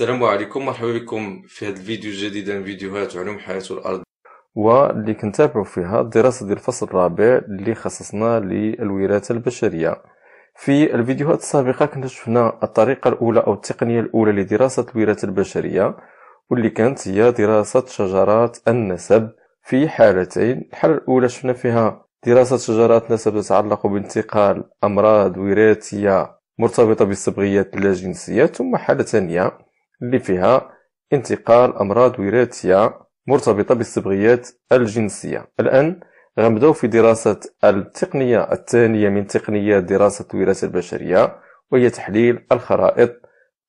السلام عليكم مرحبا بكم في هذا الفيديو الجديد من فيديوهات علوم حياة الأرض واللي كنتابعوا فيها الدراسة ديال الفصل الرابع اللي خصصناه للوراثة البشرية في الفيديوهات السابقة كنا شفنا الطريقة الأولى أو التقنية الأولى لدراسة الوراثة البشرية واللي كانت هي دراسة شجرات النسب في حالتين الحالة الأولى شفنا فيها دراسة شجرات نسب تتعلق بانتقال أمراض وراثية مرتبطة بالصبغيات اللاجنسية ثم حالة ثانية اللي فيها انتقال أمراض وراثية مرتبطة بالصبغيات الجنسية الآن غنبداو في دراسة التقنية الثانية من تقنيات دراسة الوراثة البشرية وهي تحليل الخرائط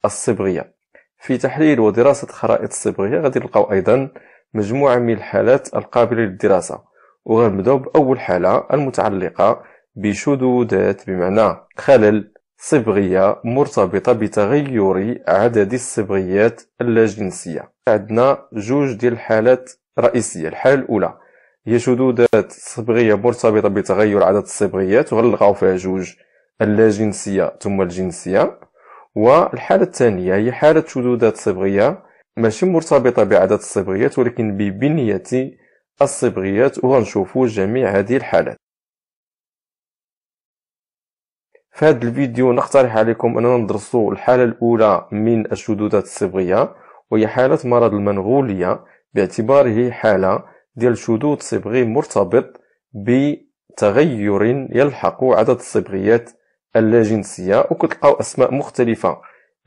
الصبغية في تحليل ودراسة خرائط الصبغية غادي نلقاو أيضا مجموعة من الحالات القابلة للدراسة وغنبداو بأول حالة المتعلقة بشذوذات بمعنى خلل صبغية مرتبطة بتغير عدد الصبغيات اللاجنسية عندنا جوج ديال الحالات رئيسية الحالة الأولى هي شذوذات صبغية مرتبطة بتغير عدد الصبغيات وغلقوا فيها جوج اللاجنسية ثم الجنسية والحالة الثانية هي حالة شذوذات صبغية ماشي مرتبطة بعدد الصبغيات ولكن ببنية الصبغيات وغنشوفوا جميع هذه الحالات في هذا الفيديو نقترح عليكم أننا ندرسوا الحالة الأولى من الشذوذات الصبغية وهي حالة مرض المنغولية باعتباره حالة ديال شذوذ صبغي مرتبط بتغير يلحق عدد الصبغيات اللاجنسية وكتلقاو أسماء مختلفة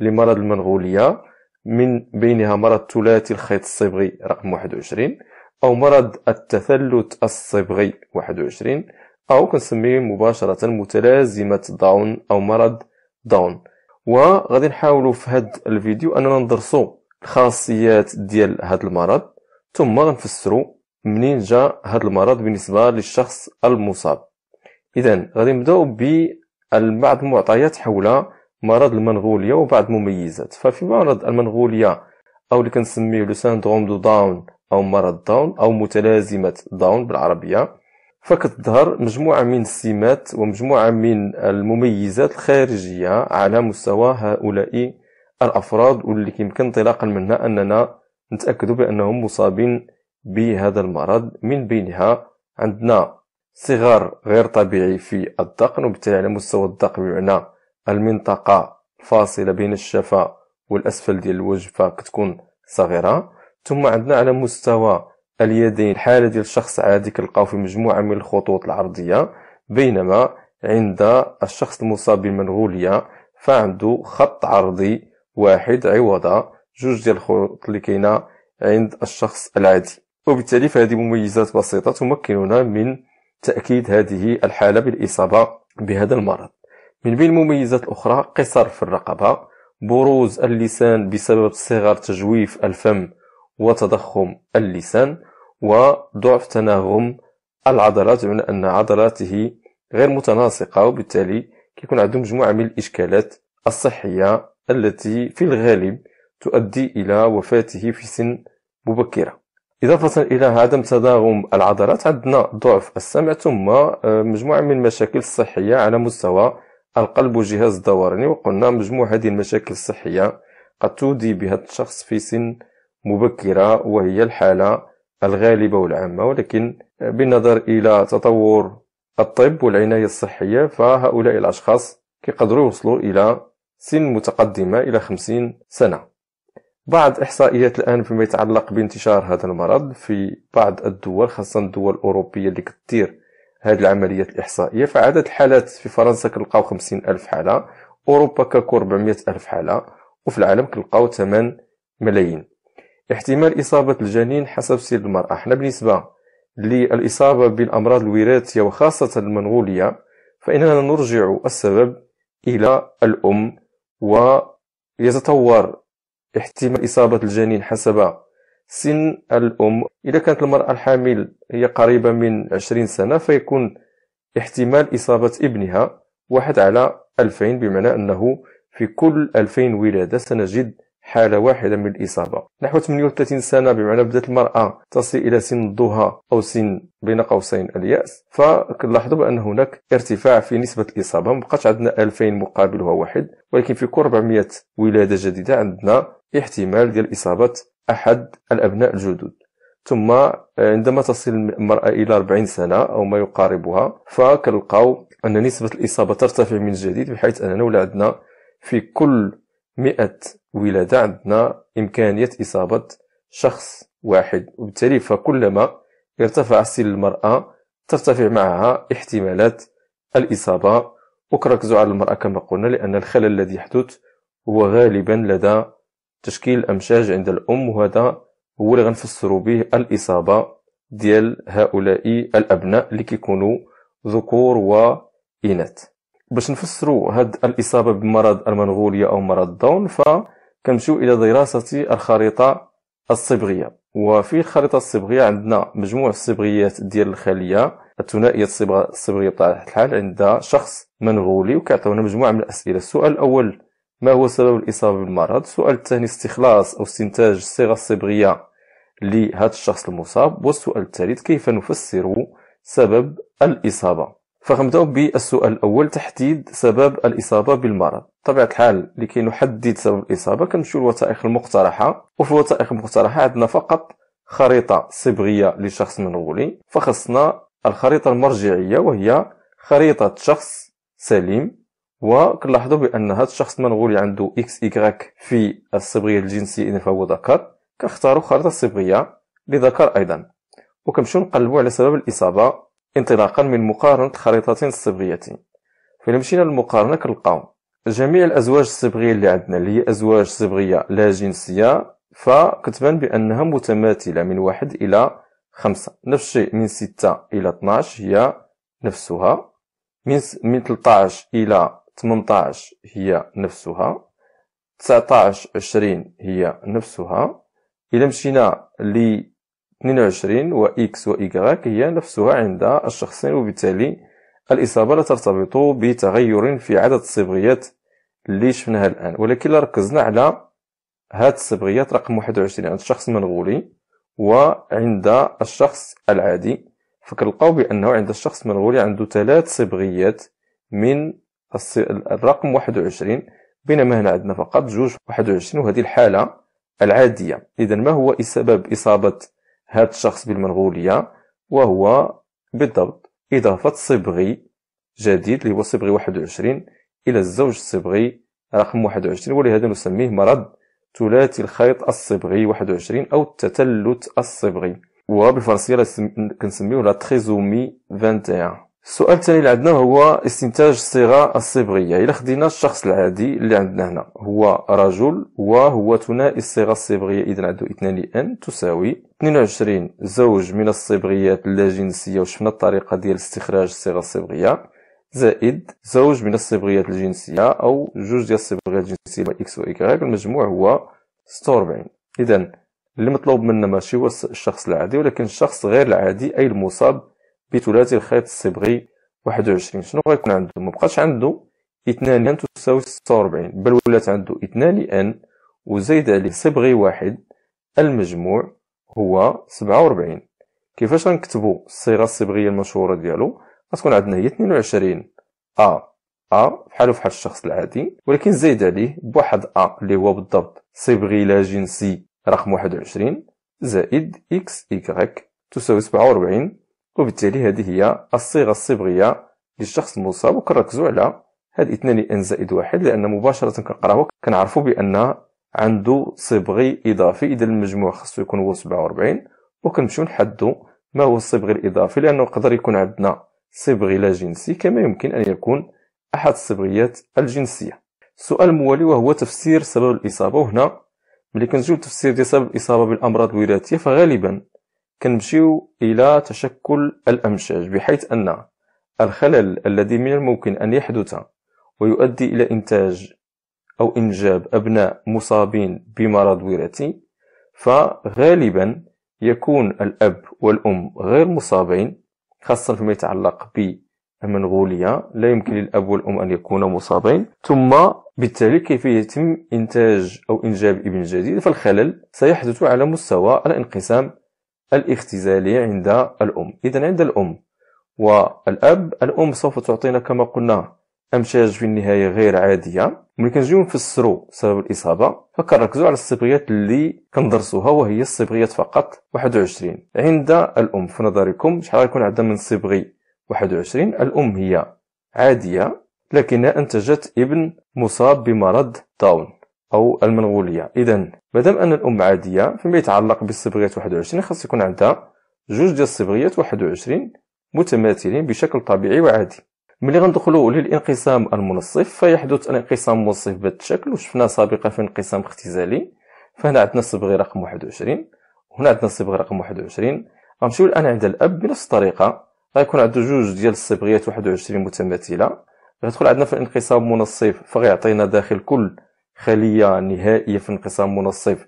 لمرض المنغولية من بينها مرض ثلاثي الخيط الصبغي رقم 21 أو مرض التثلث الصبغي 21 أو كنسميه مباشرة متلازمة داون أو مرض داون وغادي نحاولوا في هاد الفيديو أننا ندرسوا الخاصيات ديال هاد المرض ثم غنفسروا منين جا هاد المرض بالنسبة للشخص المصاب إذا غادي نبداو ببعض المعطيات حول مرض المنغولية وبعض المميزات ففي مرض المنغولية أو اللي كنسميه لو سندروم دو داون أو مرض داون أو متلازمة داون بالعربية فكتظهر مجموعة من السمات ومجموعة من المميزات الخارجية على مستوى هؤلاء الأفراد واللي كيمكن انطلاقا منها أننا نتأكد بأنهم مصابين بهذا المرض من بينها عندنا صغار غير طبيعي في الدقن وبالتالي على مستوى الدقن بمعنى المنطقة الفاصلة بين الشفة والأسفل ديال الوجه فكتكون صغيرة ثم عندنا على مستوى اليدين حالة ديال الشخص عادي كنلقاو في مجموعة من الخطوط العرضية بينما عند الشخص المصاب بالمنغولية فعندو خط عرضي واحد عوض جوج ديال الخطوط اللي كاينة عند الشخص العادي وبالتالي فهذه مميزات بسيطة تمكننا من تأكيد هذه الحالة بالإصابة بهذا المرض من بين المميزات الأخرى قصر في الرقبة بروز اللسان بسبب صغر تجويف الفم وتضخم اللسان وضعف تناغم العضلات بمعنى أن عضلاته غير متناسقة وبالتالي كيكون عندهم مجموعة من الإشكالات الصحية التي في الغالب تؤدي إلى وفاته في سن مبكرة إضافة إلى عدم تداغم العضلات عندنا ضعف السمع ثم آه، مجموعة من المشاكل الصحية على مستوى القلب وجهاز الدوراني وقلنا مجموع هذه المشاكل الصحية قد تودي بها الشخص في سن مبكرة وهي الحالة الغالبة والعامة ولكن بالنظر إلى تطور الطب والعناية الصحية فهؤلاء الأشخاص كيقدروا يوصلوا إلى سن متقدمة إلى خمسين سنة بعض إحصائيات الآن فيما يتعلق بانتشار هذا المرض في بعض الدول خاصة الدول الأوروبية اللي كتير هذه العمليات الإحصائية فعدد الحالات في فرنسا كنلقاو خمسين ألف حالة أوروبا كاكو 400 ألف حالة وفي العالم كنلقاو 8 ملايين احتمال إصابة الجنين حسب سير المرأة حنا بالنسبة للإصابة بالأمراض الوراثية وخاصة المنغولية فإننا نرجع السبب إلى الأم ويتطور احتمال إصابة الجنين حسب سن الأم إذا كانت المرأة الحامل هي قريبة من 20 سنة فيكون احتمال إصابة ابنها واحد على ألفين بمعنى أنه في كل ألفين ولادة سنجد حالة واحدة من الإصابة نحو 38 سنة بمعنى بدأت المرأة تصل إلى سن الضهى أو سن بين قوسين اليأس فكنلاحظوا بأن هناك ارتفاع في نسبة الإصابة بقاش عندنا 2000 مقابلها واحد ولكن في كل 400 ولادة جديدة عندنا احتمال ديال إصابة أحد الأبناء الجدد ثم آه، عندما تصل المرأة إلى 40 سنة أو ما يقاربها فكنلقاو أن نسبة الإصابة ترتفع من جديد بحيث أننا ولا عندنا في كل مئة ولادة عندنا إمكانية إصابة شخص واحد وبالتالي فكلما ارتفع سن المرأة ترتفع معها احتمالات الإصابة وكركزوا على المرأة كما قلنا لأن الخلل الذي يحدث هو غالبا لدى تشكيل الأمشاج عند الأم وهذا هو اللي غنفسروا به الإصابة ديال هؤلاء الأبناء اللي كيكونوا ذكور وإناث باش نفسروا هاد الاصابه بمرض المنغوليا او مرض داون فكنمشيو الى دراسه الخريطه الصبغيه وفي الخريطه الصبغيه عندنا مجموعه الصبغيات ديال الخليه الثنائيه الصبغه الصبغيه بطبيعه الحال عند شخص منغولي وكيعطيونا مجموعه من الاسئله السؤال الاول ما هو سبب الاصابه بالمرض السؤال الثاني استخلاص او استنتاج الصيغه الصبغيه لهذا الشخص المصاب والسؤال الثالث كيف نفسر سبب الاصابه فغنبداو بالسؤال الاول تحديد سبب الاصابه بالمرض بطبيعه الحال لكي نحدد سبب الاصابه كنمشيو للوثائق المقترحه وفي الوثائق المقترحه عندنا فقط خريطه صبغيه لشخص منغولي فخصنا الخريطه المرجعيه وهي خريطه شخص سليم وكنلاحظوا بان هذا الشخص المنغولي عنده اكس ايكغاك في الصبغيه الجنسيه اذا فهو ذكر كنختاروا خريطه صبغيه لذكر ايضا وكنمشيو نقلبوا على سبب الاصابه انطلاقا من مقارنة خريطتين الصبغيتين فإلا مشينا للمقارنة كنلقاو جميع الأزواج الصبغية اللي عندنا اللي هي أزواج صبغية لا جنسية فكتبان بأنها متماثلة من واحد إلى خمسة نفس الشيء من ستة إلى 12 هي نفسها من من 13 إلى 18 هي نفسها 19 20 هي نفسها إذا مشينا ل 22 و x و y هي نفسها عند الشخصين وبالتالي الإصابة لا ترتبط بتغير في عدد الصبغيات اللي شفناها الآن ولكن ركزنا على هاد الصبغيات رقم 21 عند الشخص المنغولي وعند الشخص العادي فكنلقاو بأنه عند الشخص المنغولي عنده ثلاث صبغيات من الرقم 21 بينما هنا عندنا فقط جوج 21 وهذه الحالة العادية إذا ما هو سبب إصابة هذا الشخص بالمنغولية وهو بالضبط إضافة صبغي جديد اللي هو صبغي 21 إلى الزوج الصبغي رقم 21 ولهذا نسميه مرض ثلاثي الخيط الصبغي 21 أو التتلت الصبغي وبالفرنسية كنسميه لا تريزومي 21 السؤال الثاني اللي عندنا هو استنتاج الصيغه الصبغيه الا خدينا الشخص العادي اللي عندنا هنا هو رجل وهو ثنائي الصيغه الصبغيه اذا عنده اثنان ان تساوي 22 زوج من الصبغيات اللاجنسيه وشفنا الطريقه ديال استخراج الصيغه الصبغيه زائد زوج من الصبغيات الجنسيه او جوج ديال الصبغيات الجنسيه اكس واي المجموع هو 46 اذا المطلوب منا ماشي هو الشخص العادي ولكن الشخص غير العادي اي المصاب بثلاثي الخيط الصبغي 21 شنو غيكون عنده مبقاش عنده 2 لان تساوي 46 بل ولات عنده 2 لان وزيد عليه صبغي واحد المجموع هو 47 كيفاش غنكتبوا الصيغه الصبغيه المشهوره ديالو غتكون عندنا هي 22 ا ا بحالو بحال الشخص العادي ولكن زيد عليه بواحد ا اللي هو بالضبط صبغي لا جنسي رقم 21 زائد اكس y تساوي 47 وبالتالي هذه هي الصيغة الصبغية للشخص المصاب وكنركزوا على هاد اثنان ان زائد واحد لان مباشرة كنقراو كنعرفوا بان عنده صبغي اضافي اذا المجموع خاصو يكون هو 47 وكنمشيو نحدو ما هو الصبغي الاضافي لانه يقدر يكون عندنا صبغي لا جنسي كما يمكن ان يكون احد الصبغيات الجنسيه السؤال الموالي وهو تفسير سبب الاصابه وهنا ملي كنجيو لتفسير ديال سبب الاصابه بالامراض الوراثيه فغالبا كنمشيو إلى تشكل الأمشاج بحيث أن الخلل الذي من الممكن أن يحدث ويؤدي إلى إنتاج أو إنجاب أبناء مصابين بمرض وراثي فغالبا يكون الأب والأم غير مصابين خاصة فيما يتعلق بالمنغولية لا يمكن للأب والأم أن يكونا مصابين ثم بالتالي كيف يتم إنتاج أو إنجاب ابن جديد فالخلل سيحدث على مستوى الانقسام الاختزالي عند الأم إذا عند الأم والأب الأم سوف تعطينا كما قلنا أمشاج في النهاية غير عادية ملي كنجيو نفسرو سبب الإصابة فكنركزو على الصبغيات اللي كندرسوها وهي الصبغيات فقط 21 عند الأم في نظركم شحال غيكون عندها من صبغي 21 الأم هي عادية لكنها أنتجت ابن مصاب بمرض داون أو المنغولية إذا مادام أن الأم عادية فيما يتعلق بالصبغيات 21 خاص يكون عندها جوج ديال الصبغيات 21 متماثلين بشكل طبيعي وعادي ملي غندخلوا للانقسام المنصف فيحدث الانقسام منصف بهذا الشكل وشفنا سابقا في انقسام اختزالي فهنا عندنا الصبغي رقم 21 وهنا عندنا الصبغي رقم 21 غنمشيو الان عند الاب بنفس الطريقه غيكون عنده جوج ديال الصبغيات 21 متماثله غيدخل عندنا في الانقسام المنصف فغيعطينا داخل كل خلية نهائية في انقسام منصف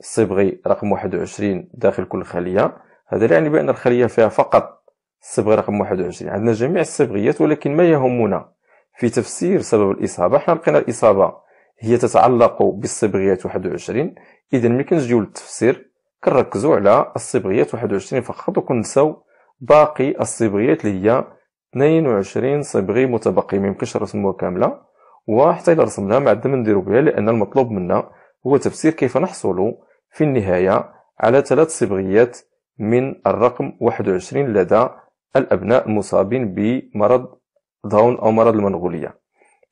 الصبغي رقم 21 داخل كل خلية هذا لا يعني بأن الخلية فيها فقط الصبغي رقم 21 عندنا جميع الصبغيات ولكن ما يهمنا في تفسير سبب الإصابة حنا لقينا الإصابة هي تتعلق بالصبغيات 21 إذا ملي كنجيو للتفسير كنركزو على الصبغيات 21 فقط وكنساو باقي الصبغيات اللي هي 22 صبغي متبقي ميمكنش نرسموها كامله وحتى الى رسمناها ما عندنا ما نديرو بها لأن المطلوب منا هو تفسير كيف نحصل في النهاية على ثلاث صبغيات من الرقم 21 لدى الأبناء المصابين بمرض داون أو مرض المنغولية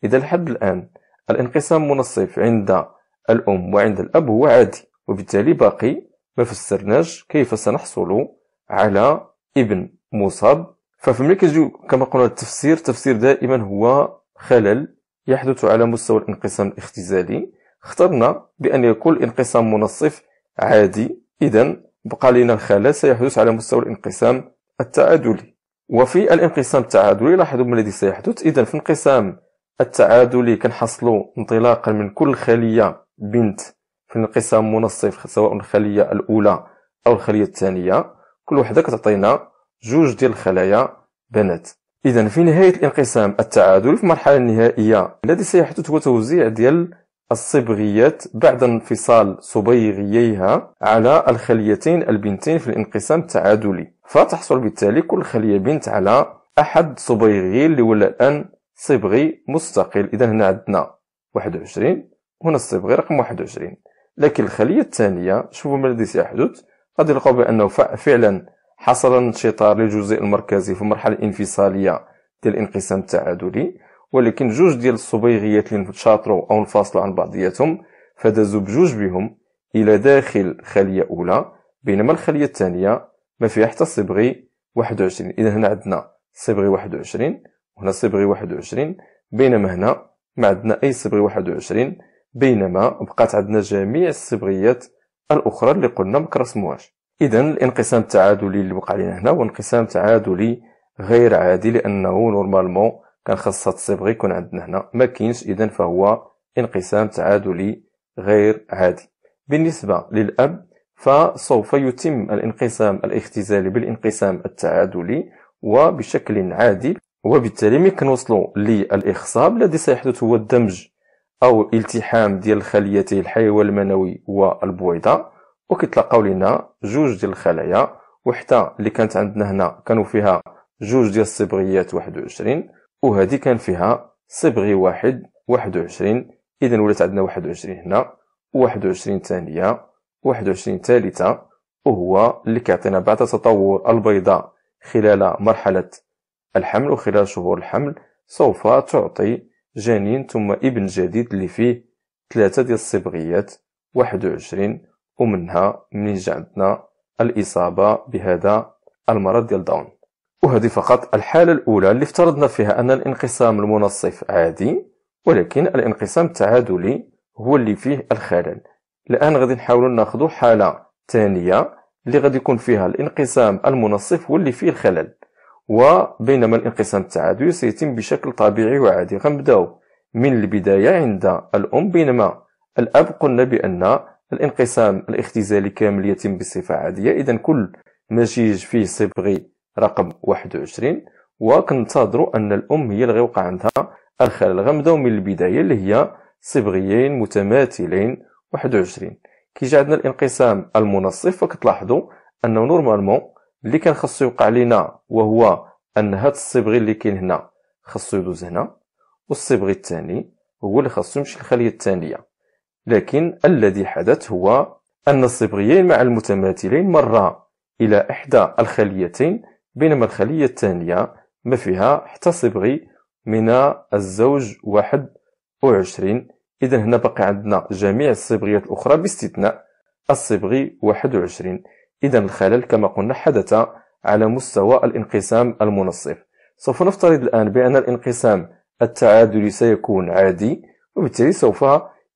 إذا لحد الآن الانقسام منصف عند الأم وعند الأب هو عادي وبالتالي باقي ما فسرناش كيف سنحصل على ابن مصاب ففي كيجيو كما قلنا التفسير التفسير دائما هو خلل يحدث على مستوى الانقسام الاختزالي اخترنا بأن يكون الانقسام منصف عادي إذا بقى لنا الخلل سيحدث على مستوى الانقسام التعادلي وفي الانقسام التعادلي لاحظوا ما الذي سيحدث إذا في انقسام التعادلي كنحصلوا انطلاقا من كل خلية بنت في الانقسام منصف سواء الخلية الأولى أو الخلية الثانية كل وحدة كتعطينا جوج ديال الخلايا بنات إذا في نهاية الانقسام التعادل في المرحلة النهائية الذي سيحدث هو توزيع ديال الصبغيات بعد انفصال صبيغييها على الخليتين البنتين في الانقسام التعادلي فتحصل بالتالي كل خلية بنت على أحد صبيغيين اللي ولا الآن صبغي مستقل إذا هنا عندنا 21 هنا الصبغي رقم 21 لكن الخلية الثانية شوفوا ما الذي سيحدث غادي نلقاو بأنه فعلا حصل انشطار للجزء المركزي في المرحلة الانفصالية ديال الانقسام التعادلي ولكن جوج ديال الصبيغيات اللي نتشاطرو أو انفصلوا عن بعضياتهم فدازوا بجوج بهم إلى داخل خلية أولى بينما الخلية الثانية ما فيها حتى صبغي 21 إذا هنا عندنا صبغي 21 وهنا صبغي 21 بينما هنا ما عندنا أي صبغي 21 بينما بقات عندنا جميع الصبغيات الأخرى اللي قلنا مكرسموهاش إذا الانقسام التعادلي اللي وقع لنا هنا هو انقسام تعادلي غير عادي لأنه نورمالمون كان خاصها الصفر يكون عندنا هنا ما كاينش إذا فهو انقسام تعادلي غير عادي بالنسبة للأب فسوف يتم الانقسام الاختزالي بالانقسام التعادلي وبشكل عادي وبالتالي ملي كنوصلوا للإخصاب الذي سيحدث هو الدمج أو التحام ديال الخليتين الحيوي والمنوي والبويضة وكيتلاقاو لينا جوج ديال الخلايا وحده اللي كانت عندنا هنا كانوا فيها جوج ديال الصبغيات 21 وهذه كان فيها صبغي واحد 21 اذا ولات عندنا 21 هنا و 21 ثانيه 21 ثالثه وهو اللي كيعطينا بعد تطور البيضه خلال مرحله الحمل وخلال شهور الحمل سوف تعطي جنين ثم ابن جديد اللي فيه ثلاثة ديال الصبغيات 21 ومنها من جا عندنا الإصابة بهذا المرض ديال داون وهذه فقط الحالة الأولى اللي افترضنا فيها أن الانقسام المنصف عادي ولكن الانقسام التعادلي هو اللي فيه الخلل الآن غادي نحاول ناخذ حالة ثانية اللي غادي يكون فيها الانقسام المنصف هو اللي فيه الخلل وبينما الانقسام التعادلي سيتم بشكل طبيعي وعادي غنبداو من البداية عند الأم بينما الأب قلنا بأن الانقسام الاختزالي كامل يتم بصفة عادية إذا كل مزيج فيه صبغي رقم 21 وكنتظر أن الأم هي اللي غيوقع عندها الخلل غنبداو من البداية اللي هي صبغيين متماثلين 21 كيجي عندنا الانقسام المنصف فكتلاحظوا أنه نورمالمون اللي كان خصو يوقع لينا وهو أن هاد الصبغي اللي كاين هنا خصو يدوز هنا والصبغي الثاني هو اللي خصو يمشي للخلية الثانية لكن الذي حدث هو أن الصبغيين مع المتماثلين مر إلى إحدى الخليتين بينما الخلية الثانية ما فيها حتى صبغي من الزوج واحد وعشرين إذا هنا بقي عندنا جميع الصبغيات الأخرى باستثناء الصبغي واحد وعشرين إذا الخلل كما قلنا حدث على مستوى الانقسام المنصف سوف نفترض الآن بأن الانقسام التعادلي سيكون عادي وبالتالي سوف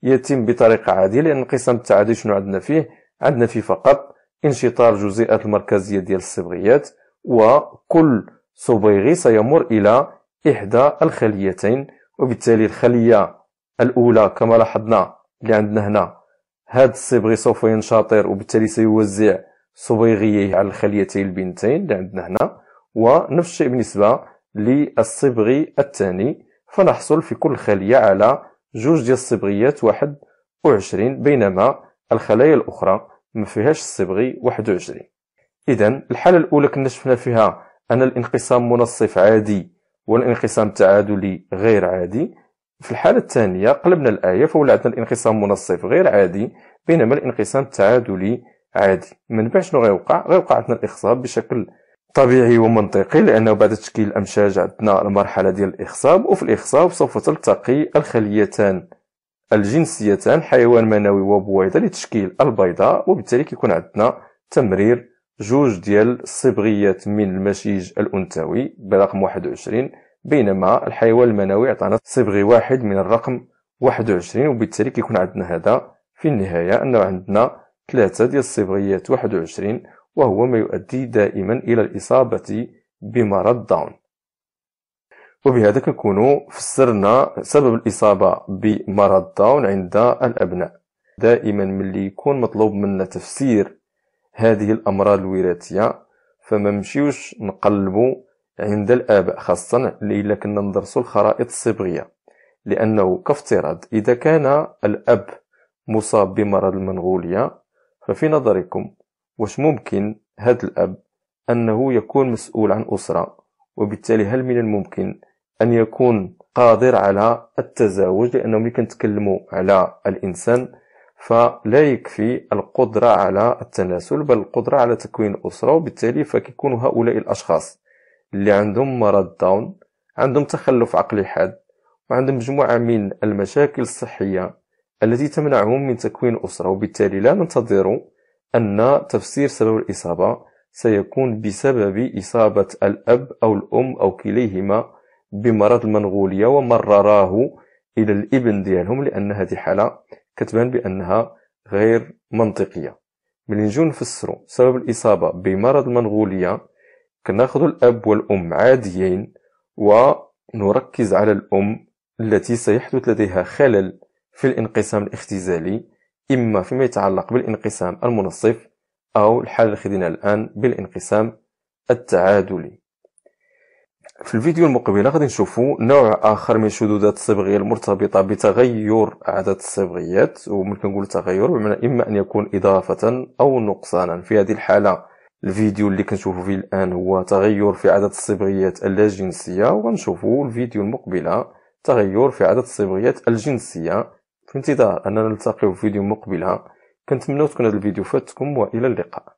يتم بطريقة عادية لأن القسم التعادل شنو عندنا فيه عندنا فيه فقط انشطار جزيئات المركزية ديال الصبغيات وكل صبيغي سيمر إلى إحدى الخليتين وبالتالي الخلية الأولى كما لاحظنا اللي عندنا هنا هذا الصبغي سوف ينشطر وبالتالي سيوزع صبيغيه على الخليتين البنتين اللي عندنا هنا ونفس الشيء بالنسبة للصبغي الثاني فنحصل في كل خلية على جوج ديال الصبغيات واحد وعشرين بينما الخلايا الأخرى ما فيهاش الصبغي واحد وعشرين إذا الحالة الأولى كنا شفنا فيها أن الانقسام منصف عادي والانقسام التعادلي غير عادي في الحالة الثانية قلبنا الآية فولى عندنا الانقسام منصف غير عادي بينما الانقسام التعادلي عادي من بعد شنو غيوقع غيوقع عندنا الإخصاب بشكل طبيعي ومنطقي لانه بعد تشكيل الامشاج عندنا المرحله ديال الاخصاب وفي الاخصاب سوف تلتقي الخليتان الجنسيتان حيوان منوي وبويضه لتشكيل البيضه وبالتالي كيكون عندنا تمرير جوج ديال الصبغيات من المشيج الانثوي برقم 21 بينما الحيوان المنوي عطانا صبغي واحد من الرقم 21 وبالتالي كيكون عندنا هذا في النهايه انه عندنا ثلاثه ديال الصبغيات 21 وهو ما يؤدي دائما إلى الإصابة بمرض داون وبهذا كنكون فسرنا سبب الإصابة بمرض داون عند الأبناء دائما ملي يكون مطلوب منا تفسير هذه الأمراض الوراثية فما نمشيوش نقلبوا عند الآباء خاصة إلا كنا ندرسوا الخرائط الصبغية لأنه كافتراض إذا كان الأب مصاب بمرض المنغولية ففي نظركم واش ممكن هذا الأب أنه يكون مسؤول عن أسرة وبالتالي هل من الممكن أن يكون قادر على التزاوج لأنه ملي كنتكلموا على الإنسان فلا يكفي القدرة على التناسل بل القدرة على تكوين أسرة وبالتالي فكيكون هؤلاء الأشخاص اللي عندهم مرض داون عندهم تخلف عقلي حاد وعندهم مجموعة من المشاكل الصحية التي تمنعهم من تكوين أسرة وبالتالي لا ننتظر أن تفسير سبب الإصابة سيكون بسبب إصابة الأب أو الأم أو كليهما بمرض المنغولية ومرراه إلى الابن ديالهم لأن هذه حالة كتبان بأنها غير منطقية ملي نجيو نفسرو سبب الإصابة بمرض المنغولية كناخذ الأب والأم عاديين ونركز على الأم التي سيحدث لديها خلل في الانقسام الاختزالي إما فيما يتعلق بالانقسام المنصف أو الحالة اللي خذيناها الآن بالانقسام التعادلي في الفيديو المقبلة غادي نشوفوا نوع آخر من الشذوذات الصبغية المرتبطة بتغير عدد الصبغيات ومن كنقول تغير بمعنى إما أن يكون إضافة أو نقصانا في هذه الحالة الفيديو اللي كنشوفو فيه الآن هو تغير في عدد الصبغيات اللاجنسية وغنشوفو الفيديو المقبلة تغير في عدد الصبغيات الجنسية في انتظار أننا نلتقي في فيديو مقبل كنتمنى تكون هذا الفيديو فاتكم وإلى اللقاء